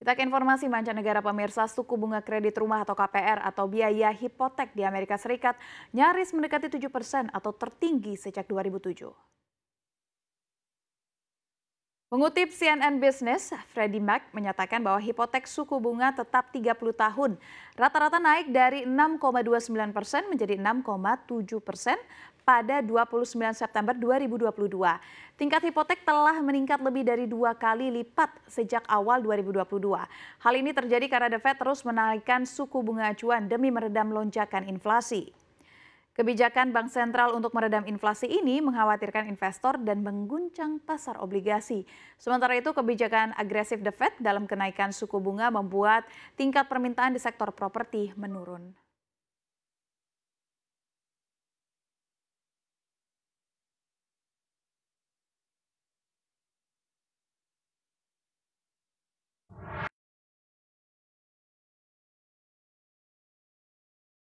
Kita ke informasi mancanegara pemirsa, suku bunga kredit rumah atau KPR atau biaya hipotek di Amerika Serikat nyaris mendekati 7 persen atau tertinggi sejak 2007. Mengutip CNN Business, Freddie Mac menyatakan bahwa hipotek suku bunga tetap 30 tahun. Rata-rata naik dari 6,29 persen menjadi 6,7 persen pada 29 September 2022. Tingkat hipotek telah meningkat lebih dari dua kali lipat sejak awal 2022. Hal ini terjadi karena The Fed terus menaikkan suku bunga acuan demi meredam lonjakan inflasi. Kebijakan Bank Sentral untuk meredam inflasi ini mengkhawatirkan investor dan mengguncang pasar obligasi. Sementara itu kebijakan agresif The Fed dalam kenaikan suku bunga membuat tingkat permintaan di sektor properti menurun.